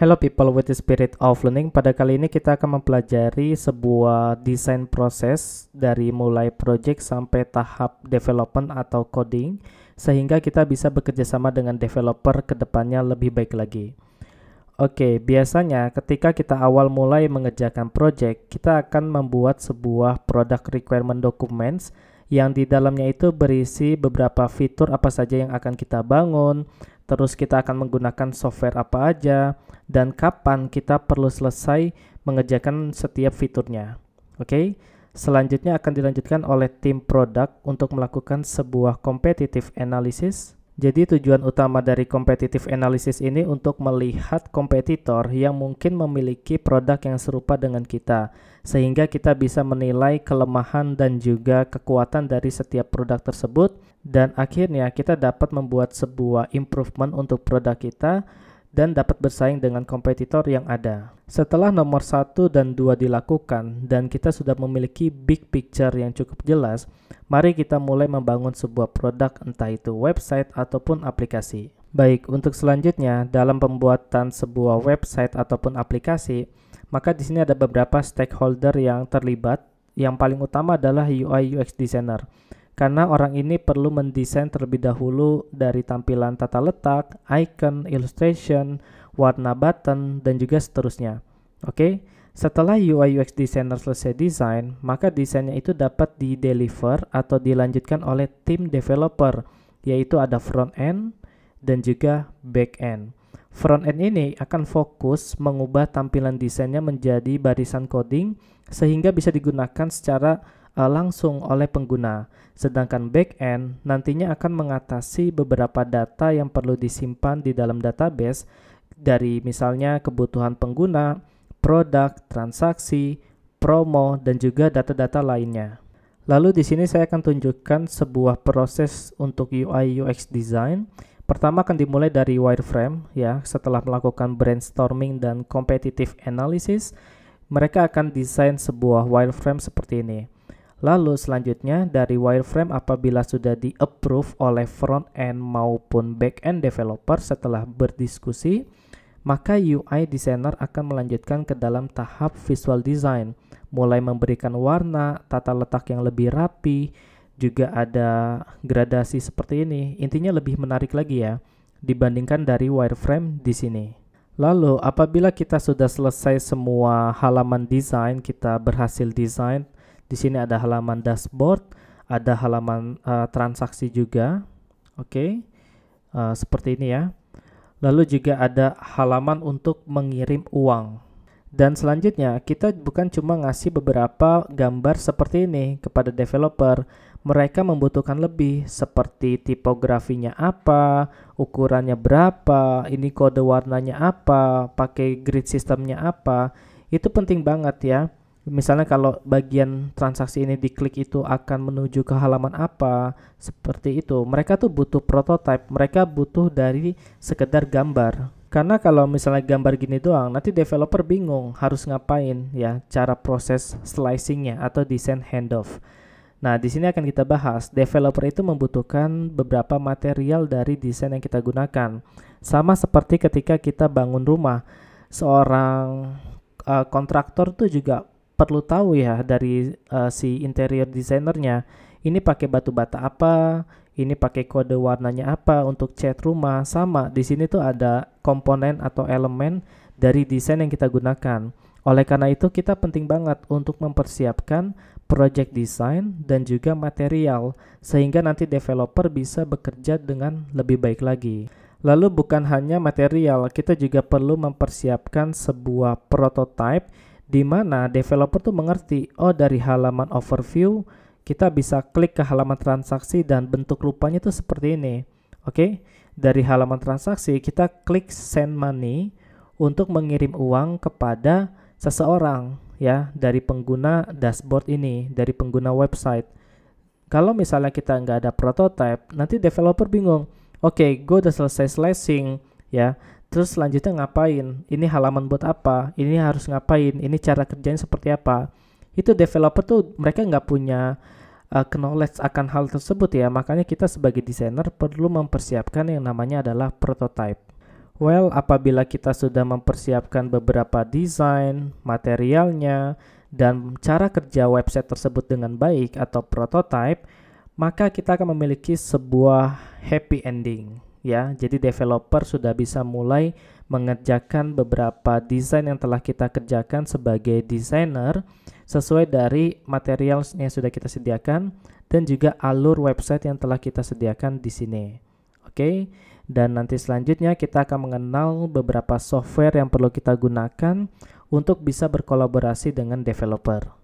Hello people with the spirit of learning. Pada kali ini kita akan mempelajari sebuah desain proses dari mulai project sampai tahap development atau coding sehingga kita bisa bekerja sama dengan developer kedepannya lebih baik lagi. Oke, okay, biasanya ketika kita awal mulai mengerjakan project, kita akan membuat sebuah product requirement documents yang di dalamnya itu berisi beberapa fitur apa saja yang akan kita bangun, terus kita akan menggunakan software apa aja, dan kapan kita perlu selesai mengerjakan setiap fiturnya. Oke, okay? selanjutnya akan dilanjutkan oleh tim produk untuk melakukan sebuah competitive analysis jadi tujuan utama dari competitive analysis ini untuk melihat kompetitor yang mungkin memiliki produk yang serupa dengan kita sehingga kita bisa menilai kelemahan dan juga kekuatan dari setiap produk tersebut dan akhirnya kita dapat membuat sebuah improvement untuk produk kita dan dapat bersaing dengan kompetitor yang ada. Setelah nomor 1 dan 2 dilakukan dan kita sudah memiliki big picture yang cukup jelas, mari kita mulai membangun sebuah produk entah itu website ataupun aplikasi. Baik, untuk selanjutnya dalam pembuatan sebuah website ataupun aplikasi, maka di sini ada beberapa stakeholder yang terlibat. Yang paling utama adalah UI UX designer karena orang ini perlu mendesain terlebih dahulu dari tampilan tata letak, icon, illustration, warna button, dan juga seterusnya. Oke, okay? setelah UI UX designer selesai desain, maka desainnya itu dapat di-deliver atau dilanjutkan oleh tim developer, yaitu ada front end dan juga back end. Front end ini akan fokus mengubah tampilan desainnya menjadi barisan coding sehingga bisa digunakan secara Eh, langsung oleh pengguna. Sedangkan backend nantinya akan mengatasi beberapa data yang perlu disimpan di dalam database dari misalnya kebutuhan pengguna, produk, transaksi, promo, dan juga data-data lainnya. Lalu di sini saya akan tunjukkan sebuah proses untuk UI UX design. Pertama akan dimulai dari wireframe ya. Setelah melakukan brainstorming dan competitive analysis, mereka akan desain sebuah wireframe seperti ini. Lalu selanjutnya dari wireframe apabila sudah di approve oleh front end maupun back end developer setelah berdiskusi, maka UI designer akan melanjutkan ke dalam tahap visual design, mulai memberikan warna, tata letak yang lebih rapi, juga ada gradasi seperti ini. Intinya lebih menarik lagi ya dibandingkan dari wireframe di sini. Lalu apabila kita sudah selesai semua halaman desain, kita berhasil desain, di sini ada halaman dashboard, ada halaman uh, transaksi juga. Oke. Okay. Uh, eh, seperti ini ya. Lalu juga ada halaman untuk mengirim uang. Dan selanjutnya, kita bukan cuma ngasih beberapa gambar seperti ini kepada developer. Mereka membutuhkan lebih, seperti tipografinya apa, ukurannya berapa, ini kode warnanya apa, pakai grid sistemnya apa. Itu penting banget ya misalnya kalau bagian transaksi ini diklik itu akan menuju ke halaman apa seperti itu mereka tuh butuh prototype mereka butuh dari sekedar gambar karena kalau misalnya gambar gini doang nanti developer bingung harus ngapain ya cara proses slicingnya atau desain handoff Nah, di sini akan kita bahas developer itu membutuhkan beberapa material dari desain yang kita gunakan. Sama seperti ketika kita bangun rumah, seorang uh, kontraktor tuh juga perlu tahu ya dari uh, si interior desainernya ini pakai batu bata apa ini pakai kode warnanya apa untuk cat rumah sama di sini tuh ada komponen atau elemen dari desain yang kita gunakan oleh karena itu kita penting banget untuk mempersiapkan project design dan juga material sehingga nanti developer bisa bekerja dengan lebih baik lagi lalu bukan hanya material kita juga perlu mempersiapkan sebuah prototype di mana developer tuh mengerti, oh dari halaman overview kita bisa klik ke halaman transaksi dan bentuk rupanya itu seperti ini. Oke, okay? dari halaman transaksi kita klik send money untuk mengirim uang kepada seseorang ya dari pengguna dashboard ini, dari pengguna website. Kalau misalnya kita nggak ada prototype, nanti developer bingung. Oke, okay, gue udah selesai slicing ya Terus selanjutnya ngapain? Ini halaman buat apa? Ini harus ngapain? Ini cara kerjanya seperti apa? Itu developer tuh mereka nggak punya uh, knowledge akan hal tersebut ya. Makanya kita sebagai desainer perlu mempersiapkan yang namanya adalah prototype. Well, apabila kita sudah mempersiapkan beberapa desain, materialnya, dan cara kerja website tersebut dengan baik atau prototype, maka kita akan memiliki sebuah happy ending ya. Jadi developer sudah bisa mulai mengerjakan beberapa desain yang telah kita kerjakan sebagai desainer sesuai dari material yang sudah kita sediakan dan juga alur website yang telah kita sediakan di sini. Oke. Dan nanti selanjutnya kita akan mengenal beberapa software yang perlu kita gunakan untuk bisa berkolaborasi dengan developer.